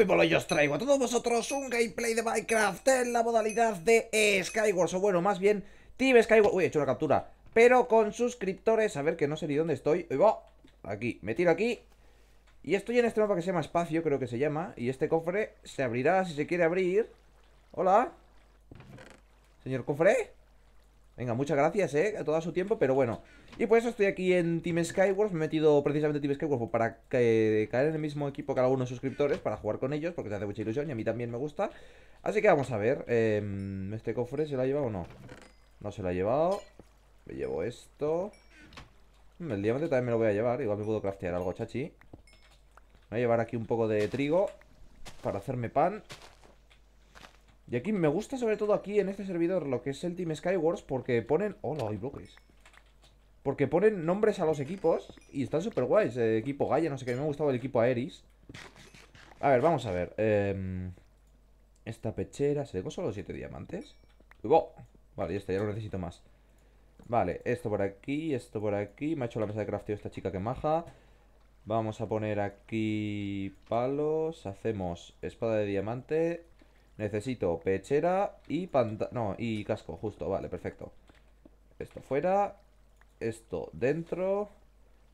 y os traigo a todos vosotros un gameplay de Minecraft en la modalidad de Skywars, o bueno, más bien Team Skywars. Uy, he hecho una captura, pero con suscriptores, a ver que no sé ni dónde estoy. voy Aquí, me tiro aquí. Y estoy en este mapa que se llama Espacio, creo que se llama. Y este cofre se abrirá si se quiere abrir. Hola. Señor cofre. Venga, muchas gracias, eh, a todo su tiempo, pero bueno. Y pues estoy aquí en Team Skywars, me he metido precisamente en Team Skywars pues, para caer en el mismo equipo que algunos suscriptores, para jugar con ellos, porque te hace mucha ilusión y a mí también me gusta. Así que vamos a ver, em, ¿este cofre se lo ha llevado o no? No se lo ha llevado, me llevo esto. El diamante también me lo voy a llevar, igual me puedo craftear algo, chachi. Voy a llevar aquí un poco de trigo para hacerme pan. Y aquí me gusta sobre todo aquí en este servidor lo que es el Team Skywars porque ponen... ¡Hola! Hay bloques. Porque ponen nombres a los equipos y están súper guays. Eh, equipo Gaia, no sé qué. me ha gustado el equipo Aeris. A ver, vamos a ver. Em, esta pechera... ¿Se dejó solo siete diamantes? ¡Oh! Vale, ya está, ya lo necesito más. Vale, esto por aquí, esto por aquí. Me ha hecho la mesa de crafteo esta chica que maja. Vamos a poner aquí palos. Hacemos espada de diamante. Necesito pechera y pantalón No, y casco, justo, vale, perfecto Esto fuera Esto dentro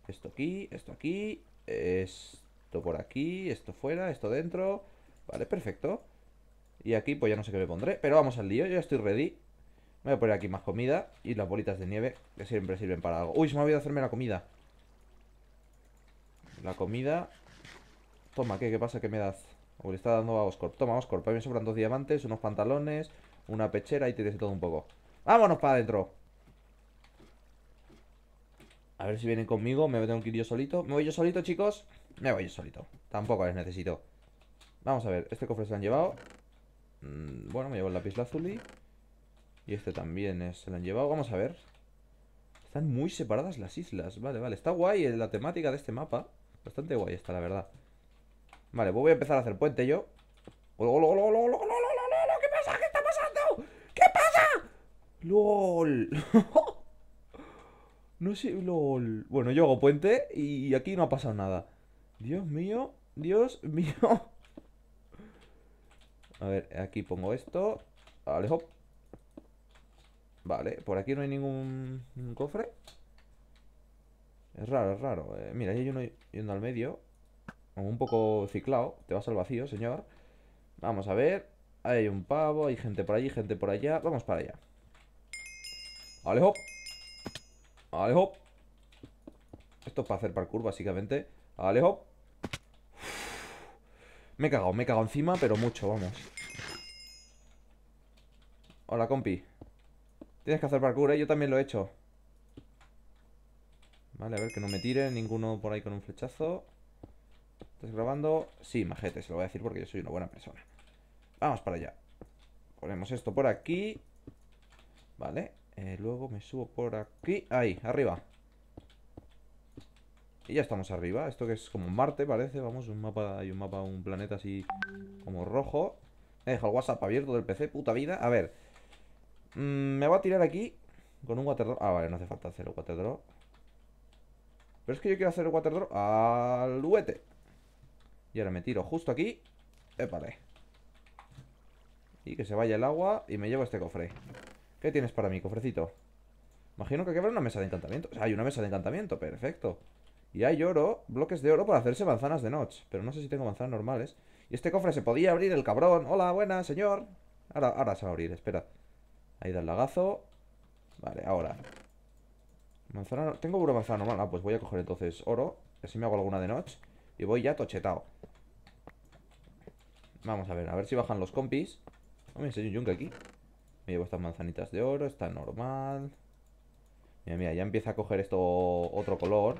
Esto aquí, esto aquí Esto por aquí, esto fuera, esto dentro Vale, perfecto Y aquí pues ya no sé qué me pondré Pero vamos al lío, yo ya estoy ready me voy a poner aquí más comida y las bolitas de nieve que siempre sirven para algo. Uy, se me ha olvidado hacerme la comida. La comida... Toma, ¿qué? ¿Qué pasa? ¿Qué me das? O le está dando a Oscorp. Toma, Oscorp. A mí me sobran dos diamantes, unos pantalones, una pechera y tienes todo un poco. ¡Vámonos para adentro! A ver si vienen conmigo. Me tengo que ir yo solito. ¿Me voy yo solito, chicos? Me voy yo solito. Tampoco les necesito. Vamos a ver. Este cofre se lo han llevado. Mm, bueno, me llevo el lápiz lazuli. Y este también eh, se lo han llevado. Vamos a ver. Están muy separadas las islas. Vale, vale. Está guay eh, la temática de este mapa. Bastante guay está, la verdad. Vale, pues voy a empezar a hacer puente yo. qué pasa? ¿Qué está pasando? ¿Qué pasa? ¡Lol! no sé, lol. Bueno, yo hago puente y aquí no ha pasado nada. Dios mío, Dios mío. A ver, aquí pongo esto. Vale, hop. Vale, por aquí no hay ningún, cofre. Es raro, es raro. Eh, mira, hay uno yendo al medio un poco ciclado. Te vas al vacío, señor. Vamos a ver. Hay un pavo, hay gente por allí, gente por allá. Vamos para allá. alejo alejo Esto es para hacer parkour, básicamente. alejo Me he cagado, me he cagado encima, pero mucho, vamos. Hola, compi. Tienes que hacer parkour, ¿eh? Yo también lo he hecho. Vale, a ver que no me tire ninguno por ahí con un flechazo grabando? Sí, majete, se lo voy a decir porque yo soy una buena persona. Vamos para allá. Ponemos esto por aquí. Vale. Eh, luego me subo por aquí. Ahí, arriba. Y ya estamos arriba. Esto que es como Marte, parece. Vamos, un mapa, hay un mapa, un planeta así como rojo. Me dejado el WhatsApp abierto del PC, puta vida. A ver. Mm, me voy a tirar aquí con un waterdrop Ah, vale, no hace falta hacer el waterdraw. Pero es que yo quiero hacer el al huete. Y ahora me tiro justo aquí Épale Y que se vaya el agua y me llevo este cofre ¿Qué tienes para mí, cofrecito? Imagino que habrá una mesa de encantamiento o sea, hay una mesa de encantamiento, perfecto Y hay oro, bloques de oro para hacerse manzanas de noche Pero no sé si tengo manzanas normales Y este cofre se podía abrir, el cabrón Hola, buena, señor Ahora, ahora se va a abrir, espera Ahí da el lagazo Vale, ahora Manzana, tengo una manzana normal Ah, pues voy a coger entonces oro Así me hago alguna de noche y voy ya tochetado Vamos a ver, a ver si bajan los compis Hombre, enseño un yunque aquí Me llevo estas manzanitas de oro, está normal Mira, mira, ya empieza a coger esto otro color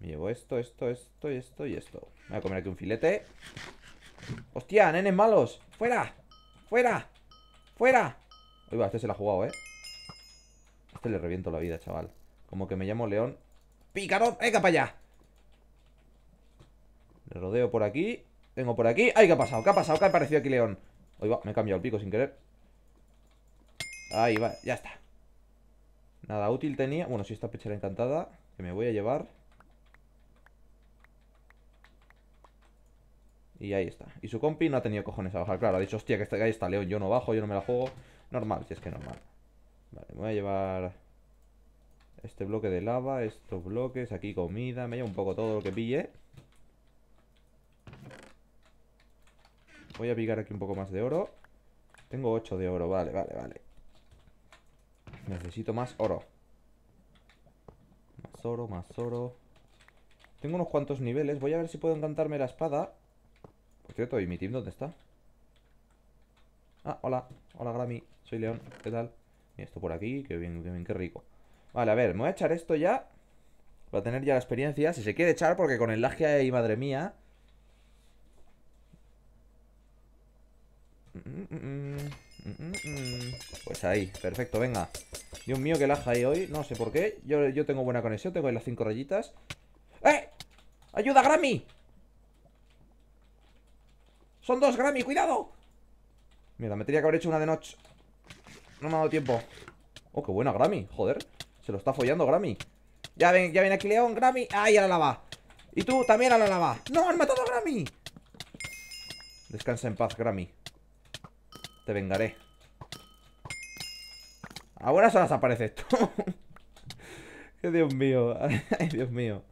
Me llevo esto, esto, esto y esto y esto Voy a comer aquí un filete ¡Hostia, nenes malos! ¡Fuera! ¡Fuera! ¡Fuera! Uy, va, este se la ha jugado, ¿eh? Este le reviento la vida, chaval Como que me llamo León ¡Pícaro, ¡Venga para allá! Rodeo por aquí. Tengo por aquí. ¡Ay, qué ha pasado! ¿Qué ha pasado? ¿Qué ha aparecido aquí León? me he cambiado el pico sin querer. Ahí va, ya está. Nada útil tenía. Bueno, si esta pechera encantada. Que me voy a llevar. Y ahí está. Y su compi no ha tenido cojones a bajar. Claro, ha dicho, hostia, que este, ahí está León. Yo no bajo, yo no me la juego. Normal, si es que normal. Vale, me voy a llevar este bloque de lava, estos bloques, aquí comida. Me llevo un poco todo lo que pille. Voy a picar aquí un poco más de oro. Tengo 8 de oro, vale, vale, vale. Necesito más oro. Más oro, más oro. Tengo unos cuantos niveles. Voy a ver si puedo encantarme la espada. Por cierto, ¿y mi team dónde está? Ah, hola. Hola, Grammy. Soy León. ¿Qué tal? Y esto por aquí. Qué bien, qué bien, qué rico. Vale, a ver. Me voy a echar esto ya. Para tener ya la experiencia. Si se quiere echar, porque con el lagia y madre mía... Pues ahí, perfecto, venga Dios mío, que laja ahí hoy, no sé por qué yo, tengo buena conexión, tengo ahí las cinco rayitas ¡Eh! ¡Ayuda, Grammy! ¡Son dos, Grammy! ¡Cuidado! Mira, me tenía que haber hecho una de noche No me ha dado tiempo Oh, qué buena, Grammy, joder Se lo está follando, Grammy Ya ven, ya ven aquí León, Grammy ¡Ay, a la lava! Y tú, también a la lava ¡No, han matado a Grammy! Descansa en paz, Grammy te vengaré. Ahora se horas aparece esto. ¡Qué Dios mío. Ay, Dios mío.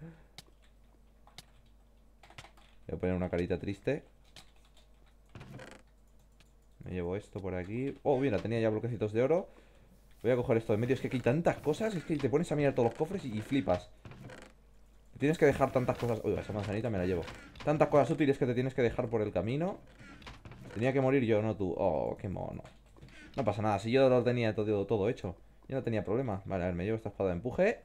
Voy a poner una carita triste. Me llevo esto por aquí. Oh, mira, tenía ya bloquecitos de oro. Voy a coger esto de medio. Es que aquí hay tantas cosas. Es que te pones a mirar todos los cofres y, flipas. Tienes que dejar tantas cosas. ¡Uy, esa manzanita me la llevo. Tantas cosas útiles que te tienes que dejar por el camino. Tenía que morir yo, no tú. Oh, qué mono. No pasa nada, si yo lo tenía todo, todo hecho. Yo no tenía problema. Vale, a ver, me llevo esta espada de empuje.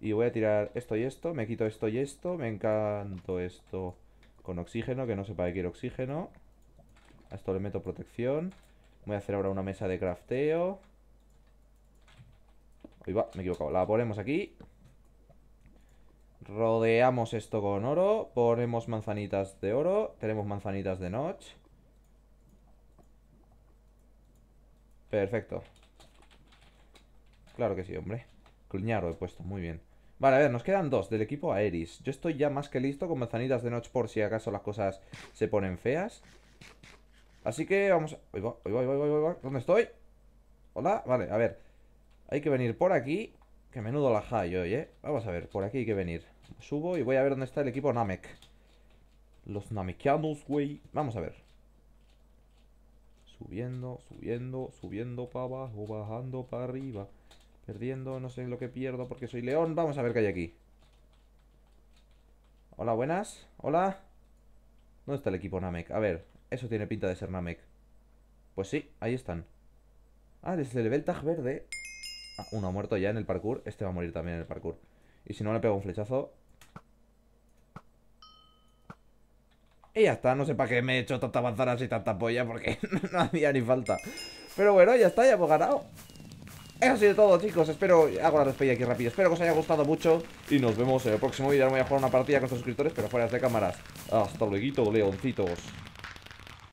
Y voy a tirar esto y esto. Me quito esto y esto. Me encanto esto con oxígeno, que no sepa de qué quiero oxígeno. A esto le meto protección. Voy a hacer ahora una mesa de crafteo. Ahí va, me he equivocado. La ponemos aquí. Rodeamos esto con oro. Ponemos manzanitas de oro. Tenemos manzanitas de notch. Perfecto. Claro que sí, hombre. Cluñaro he puesto, muy bien. Vale, a ver, nos quedan dos del equipo Aeris. Yo estoy ya más que listo con manzanitas de noche por si acaso las cosas se ponen feas. Así que vamos... A... Voy, voy, voy, voy, voy. ¿Dónde estoy? Hola, vale, a ver. Hay que venir por aquí. Que menudo la high hoy, ¿eh? Vamos a ver, por aquí hay que venir. Subo y voy a ver dónde está el equipo Namek. Los Namekianos, güey. Vamos a ver. Subiendo, subiendo, subiendo para abajo, bajando para arriba. Perdiendo, no sé lo que pierdo porque soy león. Vamos a ver qué hay aquí. Hola, buenas. Hola. ¿Dónde está el equipo Namek? A ver, eso tiene pinta de ser Namek. Pues sí, ahí están. Ah, desde el level verde. Ah, uno ha muerto ya en el parkour. Este va a morir también en el parkour. Y si no, le pego un flechazo. Y ya está, no sé para qué me he hecho tanta manzana así, tanta polla Porque no había ni falta Pero bueno, ya está, ya hemos ganado Eso ha sido todo chicos, espero, hago la despedida aquí rápido Espero que os haya gustado mucho Y nos vemos en el próximo vídeo, voy a jugar una partida con suscriptores Pero fuera de cámaras Hasta luego, leoncitos